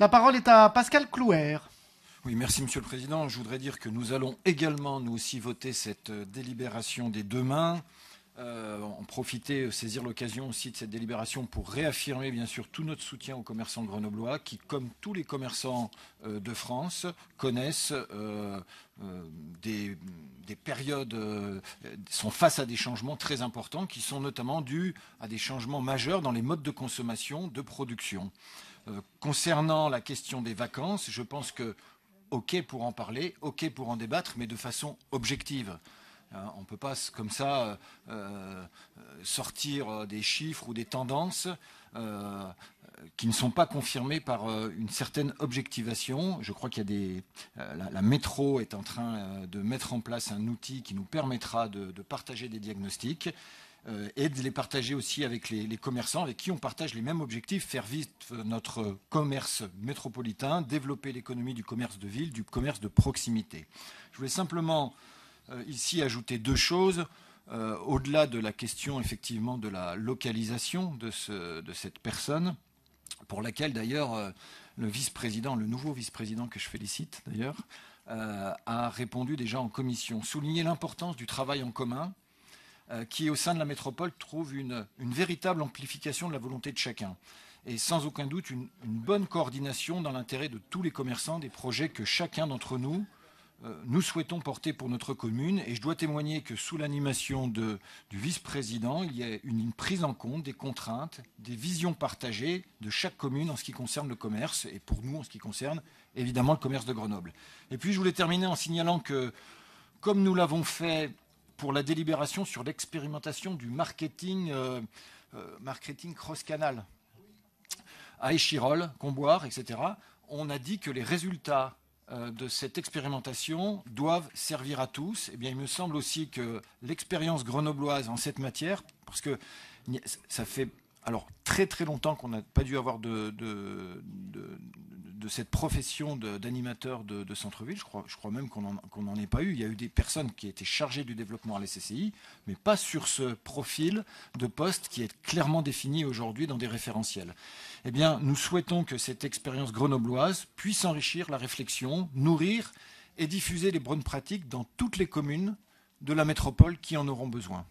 La parole est à Pascal Clouer. Oui, merci Monsieur le Président. Je voudrais dire que nous allons également, nous aussi, voter cette euh, délibération des deux mains. Euh, en profiter, euh, saisir l'occasion aussi de cette délibération pour réaffirmer bien sûr tout notre soutien aux commerçants grenoblois qui, comme tous les commerçants de France, connaissent des, périodes, sont face à des changements très importants qui sont notamment dus à des changements majeurs dans les modes de consommation, de production. Euh, concernant la question des vacances, je pense que OK pour en parler, OK pour en débattre, mais de façon objective. Euh, on ne peut pas comme ça euh, sortir des chiffres ou des tendances qui ne sont pas confirmées par une certaine objectivation. Je crois qu'il y a des. La, métro est en train de mettre en place un outil qui nous permettra de partager des diagnostics. Euh, et de les partager aussi avec les, commerçants avec qui on partage les mêmes objectifs, faire vivre euh, notre commerce métropolitain, développer l'économie du commerce de ville, du commerce de proximité. Je voulais simplement euh, ici ajouter deux choses. Au-delà de la question effectivement de la localisation de, cette personne, pour laquelle d'ailleurs le vice-président, le nouveau vice-président que je félicite d'ailleurs, a répondu déjà en commission. Souligner l'importance du travail en commun, euh, qui, au sein de la métropole, trouve une, véritable amplification de la volonté de chacun. Et sans aucun doute, une, bonne coordination dans l'intérêt de tous les commerçants des projets que chacun d'entre nous, euh, nous souhaitons porter pour notre commune. Et je dois témoigner que sous l'animation du vice-président, il y a une, prise en compte des contraintes, des visions partagées de chaque commune en ce qui concerne le commerce et pour nous en ce qui concerne évidemment le commerce de Grenoble. Et puis je voulais terminer en signalant que, comme nous l'avons fait pour la délibération sur l'expérimentation du marketing, euh, euh, marketing cross-canal. À Échirol, Comboire, etc., on a dit que les résultats euh, de cette expérimentation doivent servir à tous. Eh bien, il me semble aussi que l'expérience grenobloise en cette matière, parce que ça fait alors très très longtemps qu'on n'a pas dû avoir de, cette profession d'animateur de, centre-ville. Je crois, même qu'on n'en ait pas eu. Il y a eu des personnes qui étaient chargées du développement à la mais pas sur ce profil de poste qui est clairement défini aujourd'hui dans des référentiels. Eh bien, nous souhaitons que cette expérience grenobloise puisse enrichir la réflexion, nourrir et diffuser les bonnes pratiques dans toutes les communes de la métropole qui en auront besoin.